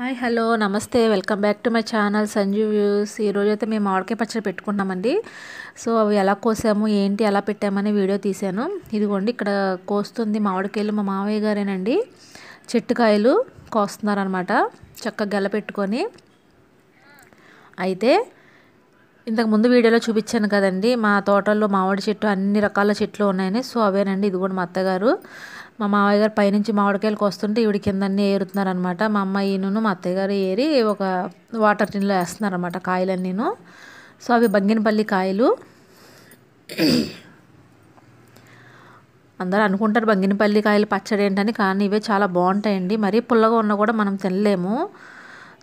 hi hello నమస్తే welcome back to my channel Sanju views ఈరోజు అయితే మేము మామిడికాయ పచ్చడి పెట్టుకున్నామండి సో అవి ఎలా కోసాము ఏంటి ఎలా పెట్టామని వీడియో తీశాను ఇదిగోండి ఇక్కడ కోస్తుంది మామిడికాయలు మా మావయ్య గారేనండి చెట్టుకాయలు కోస్తున్నారనమాట చక్కగా గెల పెట్టుకొని అయితే ఇంతకుముందు వీడియోలో చూపించాను కదండి మా తోటల్లో మామిడి చెట్టు అన్ని రకాల చెట్లు ఉన్నాయని సో అవేనండి ఇది కూడా మా అత్తగారు మా మామయ్య గారు పైనుంచి మామిడికాయలు కోస్తుంటే ఈవిడ కిందన్నీ ఏరుతున్నారనమాట మా అమ్మ ఈయనను మా అత్తయ్య గారు ఏరి ఒక వాటర్ టిన్లో వేస్తున్నారనమాట కాయలన్నీను సో అవి బంగినపల్లి కాయలు అందరూ అనుకుంటారు బంగినపల్లి కాయలు పచ్చడి ఏంటని కానీ ఇవే చాలా బాగుంటాయండి మరీ పుల్లగా ఉన్నా కూడా మనం తినలేము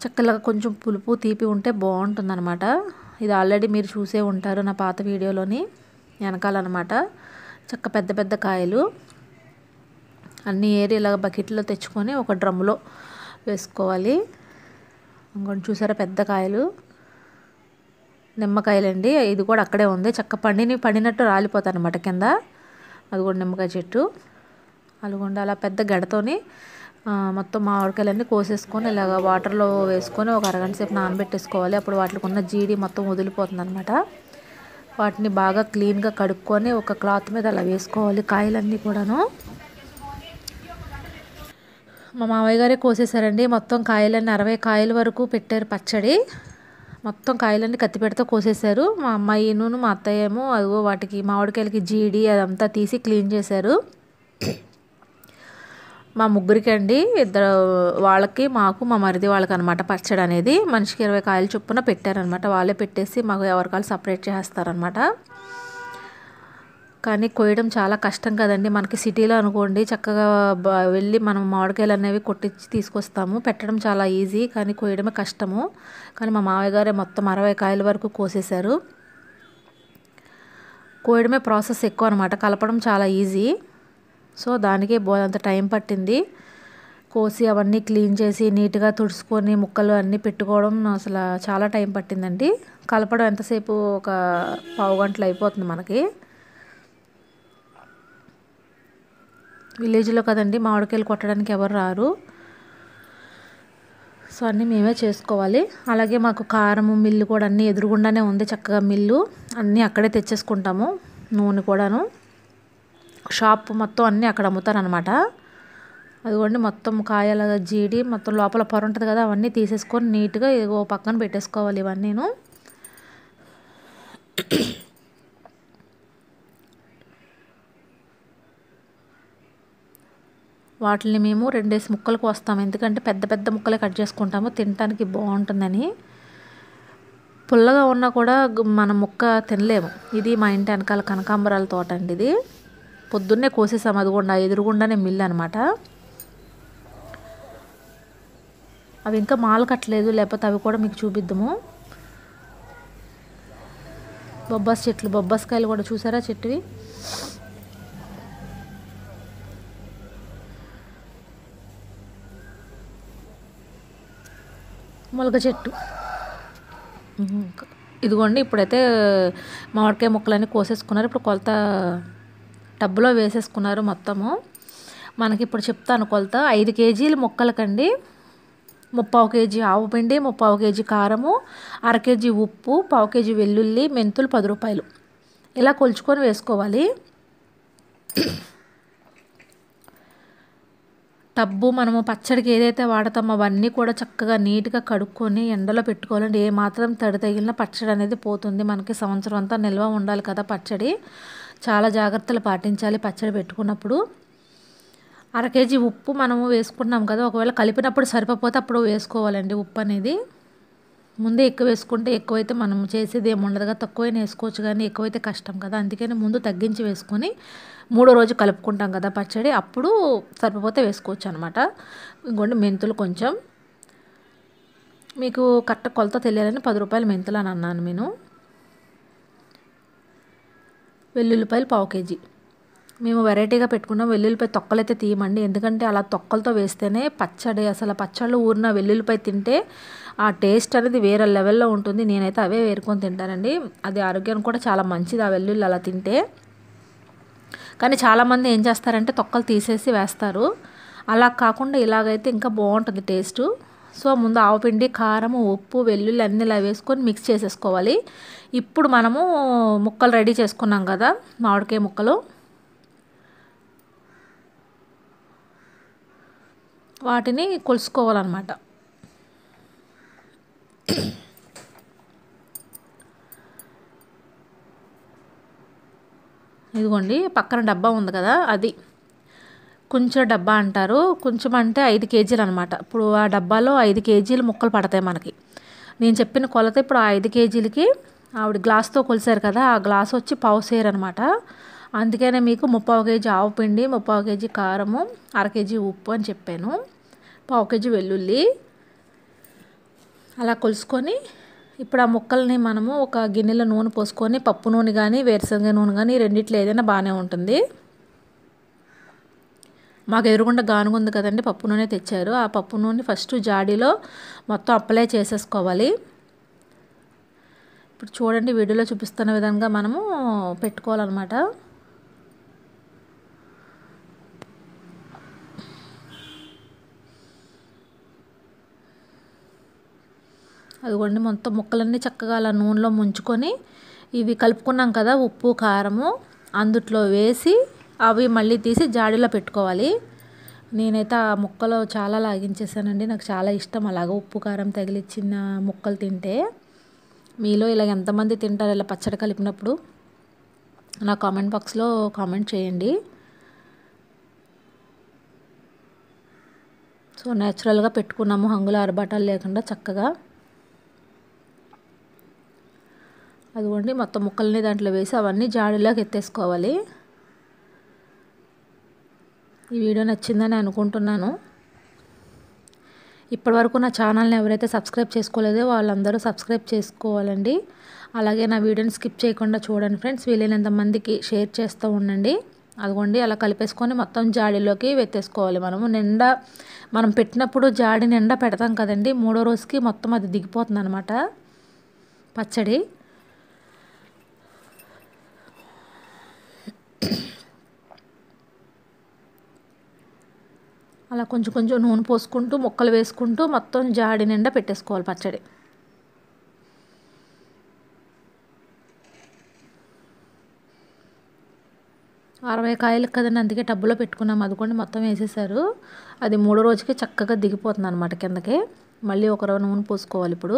చక్కగా కొంచెం పులుపు తీపి ఉంటే బాగుంటుందన్నమాట ఇది ఆల్రెడీ మీరు చూసే ఉంటారు నా పాత వీడియోలోని వెనకాలన్నమాట చక్క పెద్ద పెద్ద కాయలు అన్నీ ఏరి ఇలాగ బకెట్లో తెచ్చుకొని ఒక డ్రమ్లో వేసుకోవాలి ఇంకొని చూసారా పెద్ద కాయలు నిమ్మకాయలండి ఇది కూడా అక్కడే ఉంది చక్క పండిని పడినట్టు రాలిపోతాను అనమాట కింద అది కూడా నిమ్మకాయ చెట్టు అలగొండ అలా పెద్ద గడతోని మొత్తం మామిడికాయలన్నీ కోసేసుకొని ఇలాగ వాటర్లో వేసుకొని ఒక అరగంట సేపు నానబెట్టేసుకోవాలి అప్పుడు వాటికి ఉన్న జీడి మొత్తం వదిలిపోతుంది అనమాట వాటిని బాగా క్లీన్గా కడుక్కొని ఒక క్లాత్ మీద అలా వేసుకోవాలి కాయలన్నీ కూడాను మా మామయ్య గారే కోసేశారండి మొత్తం కాయలన్నీ అరవై కాయల వరకు పెట్టారు పచ్చడి మొత్తం కాయలన్నీ కత్తి పెడితే కోసేశారు మా అమ్మాయిను మా అత్తయ్య ఏమో అదిగో వాటికి మామిడికాయలకి జీడి అదంతా తీసి క్లీన్ చేశారు మా ముగ్గురికి అండి ఇద్దరు వాళ్ళకి మాకు మా మరిది వాళ్ళకి అనమాట పచ్చడి అనేది మనిషికి ఇరవై కాయలు చొప్పున పెట్టారనమాట వాళ్ళే పెట్టేసి మాకు ఎవరికాయలు సపరేట్ చేస్తారనమాట కానీ కోయడం చాలా కష్టం కదండి మనకి సిటీలో అనుకోండి చక్కగా వెళ్ళి మనం మామిడికాయలు అనేవి కొట్టించి తీసుకొస్తాము పెట్టడం చాలా ఈజీ కానీ కోయడమే కష్టము కానీ మా మామయ్య గారే మొత్తం అరవై కాయల వరకు కోసేశారు కోయడమే ప్రాసెస్ ఎక్కువ అనమాట కలపడం చాలా ఈజీ సో దానికే అంత టైం పట్టింది కోసి అవన్నీ క్లీన్ చేసి నీట్గా తుడుచుకొని ముక్కలు అన్నీ పెట్టుకోవడం అసలు చాలా టైం పట్టిందండి కలపడం ఎంతసేపు ఒక పావు గంటలు అయిపోతుంది మనకి విలేజ్లో కదండి మామిడికాయలు కొట్టడానికి ఎవరు రారు సో అన్నీ మేమే చేసుకోవాలి అలాగే మాకు కారము మిల్లు కూడా అన్నీ ఎదురుగుండానే ఉంది చక్కగా మిల్లు అన్నీ అక్కడే తెచ్చేసుకుంటాము నూనె కూడాను షాప్ మొత్తం అన్నీ అక్కడ అమ్ముతారనమాట అదిగోండి మొత్తం కాయల జీడి మొత్తం లోపల పొర ఉంటుంది కదా అవన్నీ తీసేసుకొని నీట్గా ఓ పక్కన పెట్టేసుకోవాలి ఇవన్నీ నేను వాటిని మేము రెండేసి ముక్కలు కోస్తాము ఎందుకంటే పెద్ద పెద్ద ముక్కలే కట్ చేసుకుంటాము తినడానికి బాగుంటుందని పుల్లగా ఉన్నా కూడా మన ముక్క తినలేము ఇది మా ఇంటి వెనకాల కనకాంబరాల తోట అండి ఇది పొద్దున్నే కోసేసాము అదిగొండా ఎదురుగుండానే మిల్లు అనమాట అవి ఇంకా మాలు కట్టలేదు లేకపోతే అవి కూడా మీకు చూపిద్దాము బొబ్బాస్ చెట్లు బొబ్బాస్కాయలు కూడా చూసారా చెట్టువి మొలక చెట్టు ఇదిగోండి ఇప్పుడైతే మామిడికాయ ముక్కలన్నీ కోసేసుకున్నారు ఇప్పుడు కొలత టబ్బులో వేసేసుకున్నారు మొత్తము మనకి ఇప్పుడు చెప్తాను కొలత ఐదు కేజీలు ముక్కలకండి ముప్పావు కేజీ ఆవు పిండి ముప్పావు కేజీ కారము అర కేజీ ఉప్పు పావు కేజీ వెల్లుల్లి మెంతులు పది రూపాయలు ఇలా కొలుచుకొని వేసుకోవాలి టబ్బు మనము పచ్చడికి ఏదైతే వాడతామో అవన్నీ కూడా చక్కగా నీట్గా కడుక్కొని ఎండలో పెట్టుకోవాలండి ఏ మాత్రం తడి తగిలిన పచ్చడి అనేది పోతుంది మనకి సంవత్సరం అంతా నిల్వ ఉండాలి కదా పచ్చడి చాలా జాగ్రత్తలు పాటించాలి పచ్చడి పెట్టుకున్నప్పుడు అర కేజీ ఉప్పు మనము వేసుకున్నాం కదా ఒకవేళ కలిపినప్పుడు సరిపోతే అప్పుడు వేసుకోవాలండి ఉప్పు అనేది ముందే ఎక్కువ వేసుకుంటే ఎక్కువైతే మనం చేసేది ఏమి కదా తక్కువైనా వేసుకోవచ్చు కానీ ఎక్కువైతే కష్టం కదా అందుకని ముందు తగ్గించి వేసుకొని మూడో రోజు కలుపుకుంటాం కదా పచ్చడి అప్పుడు సరిపోతే వేసుకోవచ్చు అనమాట ఇంకోటి మెంతులు కొంచెం మీకు కరెక్ట్ కొలత తెలియాలని పది రూపాయలు మెంతులు అని అన్నాను నేను వెల్లుల్లిపాయలు పావు కేజీ మేము వెరైటీగా పెట్టుకున్నాం వెల్లుల్లిపాయ తొక్కలైతే తీయమండి ఎందుకంటే అలా తొక్కలతో వేస్తేనే పచ్చడి అసలు పచ్చళ్ళు ఊరిన వెల్లుల్లిపాయ తింటే ఆ టేస్ట్ అనేది వేరే లెవెల్లో ఉంటుంది నేనైతే అవే వేరుకొని తింటానండి అది ఆరోగ్యానికి కూడా చాలా మంచిది ఆ వెల్లుల్లి అలా తింటే కానీ చాలామంది ఏం చేస్తారంటే తొక్కలు తీసేసి వేస్తారు అలా కాకుండా ఇలాగైతే ఇంకా బాగుంటుంది టేస్ట్ సో ముందు ఆవుపిండి కారం ఉప్పు వెల్లుల్లి అన్నీ ఇలా వేసుకొని మిక్స్ చేసేసుకోవాలి ఇప్పుడు మనము ముక్కలు రెడీ చేసుకున్నాం కదా మామిడికాయ ముక్కలు వాటిని కొలుసుకోవాలన్నమాట ఇదిగోండి పక్కన డబ్బా ఉంది కదా అది కొంచెం డబ్బా అంటారు కొంచెం అంటే ఐదు కేజీలు అనమాట ఇప్పుడు ఆ డబ్బాలో ఐదు కేజీలు ముక్కలు పడతాయి మనకి నేను చెప్పిన కొలత ఇప్పుడు ఆ ఐదు కేజీలకి ఆవిడ గ్లాస్తో కొలిసారు కదా ఆ గ్లాస్ వచ్చి పావు సేరు అనమాట అందుకనే మీకు ముప్పావు కేజీ ఆవు పిండి ముప్పావు కేజీ కారము అర కేజీ ఉప్పు అని చెప్పాను పావు కేజీ వెల్లుల్లి అలా కొలుసుకొని ఇప్పుడు ఆ ముక్కల్ని మనము ఒక గిన్నెలో నూనె పోసుకొని పప్పు నూనె కానీ వేరుశనగ నూనె కానీ రెండిట్లో ఏదైనా బాగానే ఉంటుంది మాకు ఎదురుగుండా గానుగు ఉంది కదండి పప్పు నూనె తెచ్చారు ఆ పప్పు నూనె ఫస్ట్ జాడీలో మొత్తం అప్లై చేసేసుకోవాలి ఇప్పుడు చూడండి వీడియోలో చూపిస్తున్న విధంగా మనము పెట్టుకోవాలన్నమాట అదిగోండి మొత్తం ముక్కలన్నీ చక్కగా అలా నూనెలో ముంచుకొని ఇవి కలుపుకున్నాం కదా ఉప్పు కారము అందుట్లో వేసి అవి మళ్ళీ తీసి జాడీలో పెట్టుకోవాలి నేనైతే ఆ ముక్కలో చాలా లాగించేసానండి నాకు చాలా ఇష్టం అలాగ ఉప్పు కారం తగిలిచ్చిన ముక్కలు తింటే మీలో ఇలా ఎంతమంది తింటారు ఇలా పచ్చడి కలిపినప్పుడు నా కామెంట్ బాక్స్లో కామెంట్ చేయండి సో న్యాచురల్గా పెట్టుకున్నాము హంగుల అరబాటాలు లేకుండా చక్కగా అదిగోండి మొత్తం ముక్కల్ని దాంట్లో వేసి అవన్నీ జాడీలోకి ఎత్తేసుకోవాలి ఈ వీడియో నచ్చిందని అనుకుంటున్నాను ఇప్పటివరకు నా ఛానల్ని ఎవరైతే సబ్స్క్రైబ్ చేసుకోలేదో వాళ్ళందరూ సబ్స్క్రైబ్ చేసుకోవాలండి అలాగే నా వీడియోని స్కిప్ చేయకుండా చూడండి ఫ్రెండ్స్ వీలైనంత మందికి షేర్ చేస్తూ ఉండండి అదిగోండి అలా కలిపేసుకొని మొత్తం జాడీలోకి వెత్తేసుకోవాలి మనము నిండా మనం పెట్టినప్పుడు జాడి నిండా పెడతాం కదండి మూడో రోజుకి మొత్తం అది దిగిపోతుంది అనమాట పచ్చడి అలా కొంచెం కొంచెం నూనె పోసుకుంటూ ముక్కలు వేసుకుంటూ మొత్తం జాడి నిండా పెట్టేసుకోవాలి పచ్చడి అరవై కాయలు కదండి అందుకే టబ్బులో పెట్టుకున్నాం అది మొత్తం వేసేసారు అది మూడో రోజుకి చక్కగా దిగిపోతుంది అనమాట కిందకి మళ్ళీ ఒక రవ్వ నూనె పోసుకోవాలి ఇప్పుడు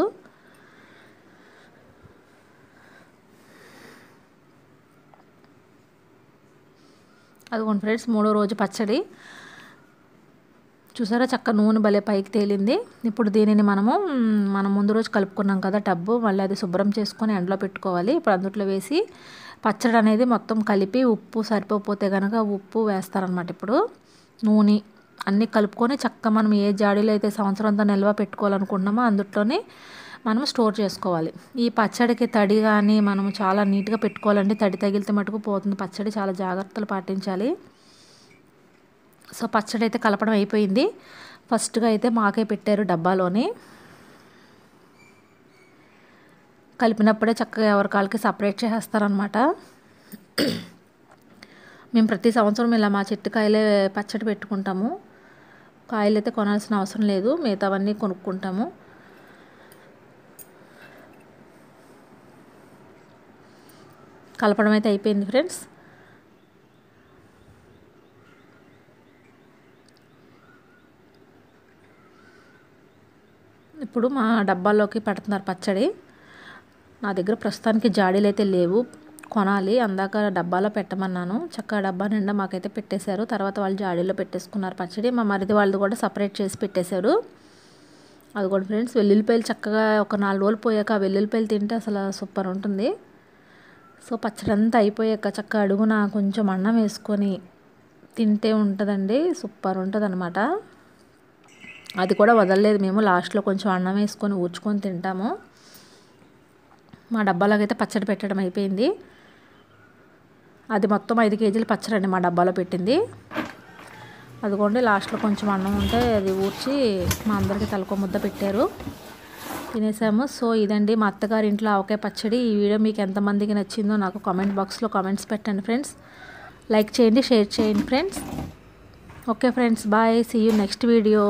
అదిగోండి ఫ్రెండ్స్ మూడో రోజు పచ్చడి చూసారా చక్క నూనె భలే పైకి తేలింది ఇప్పుడు దీనిని మనము మనం ముందు రోజు కలుపుకున్నాం కదా టబ్బు మళ్ళీ అది శుభ్రం చేసుకొని ఎండలో పెట్టుకోవాలి ఇప్పుడు అందుట్లో వేసి పచ్చడి అనేది మొత్తం కలిపి ఉప్పు సరిపోతే కనుక ఉప్పు వేస్తారనమాట ఇప్పుడు నూనె అన్నీ కలుపుకొని చక్క మనం ఏ జాడీలో అయితే సంవత్సరం అంతా నిల్వ పెట్టుకోవాలనుకుంటున్నామో అందుట్లోనే మనం స్టోర్ చేసుకోవాలి ఈ పచ్చడికి తడి కానీ మనం చాలా నీట్గా పెట్టుకోవాలండి తడి తగిలితే మటుకు పోతుంది పచ్చడి చాలా జాగ్రత్తలు పాటించాలి సో పచ్చడి అయితే కలపడం అయిపోయింది ఫస్ట్గా అయితే మాకే పెట్టారు డబ్బాలోని కలిపినప్పుడే చక్కగా ఎవరి కాళ్ళకి సపరేట్ చేసేస్తారనమాట మేము ప్రతి సంవత్సరం ఇలా మా చెట్టు కాయలే పచ్చడి పెట్టుకుంటాము కాయలు అయితే కొనాల్సిన అవసరం లేదు మిగతావన్నీ కొనుక్కుంటాము కలపడం అయితే అయిపోయింది ఫ్రెండ్స్ ఇప్పుడు మా డబ్బాల్లోకి పెడుతున్నారు పచ్చడి నా దగ్గర ప్రస్తుతానికి జాడీలు అయితే లేవు కొనాలి అందాక డబ్బాలో పెట్టమన్నాను చక్క డబ్బా నిండా మాకైతే పెట్టేశారు తర్వాత వాళ్ళు జాడీలో పెట్టేసుకున్నారు పచ్చడి మా మరిది వాళ్ళది కూడా సపరేట్ చేసి పెట్టేశారు అది కూడా ఫ్రెండ్స్ వెల్లుల్లిపాయలు చక్కగా ఒక నాలుగు రోజులు పోయాక ఆ వెల్లుల్లిపాయలు తింటే అసలు సూపర్ ఉంటుంది సో పచ్చడి అంతా అయిపోయాక చక్క అడుగున కొంచెం అన్నం వేసుకొని తింటే ఉంటుందండి సూపర్ ఉంటుంది అన్నమాట అది కూడా వదలలేదు మేము లాస్ట్లో కొంచెం అన్నం వేసుకొని ఊడ్చుకొని తింటాము మా డబ్బాలోకైతే పచ్చడి పెట్టడం అయిపోయింది అది మొత్తం ఐదు కేజీల పచ్చడి అండి మా డబ్బాలో పెట్టింది అదిగోండి లాస్ట్లో కొంచెం అన్నం ఉంటే అది ఊడ్చి మా అందరికీ తలకో ముద్ద పెట్టారు తినేసాము సో ఇదండి మా అత్తగారి ఇంట్లో ఆవకాయ పచ్చడి ఈ వీడియో మీకు ఎంతమందికి నచ్చిందో నాకు కామెంట్ బాక్స్లో కామెంట్స్ పెట్టండి ఫ్రెండ్స్ లైక్ చేయండి షేర్ చేయండి friends okay friends bye see you next video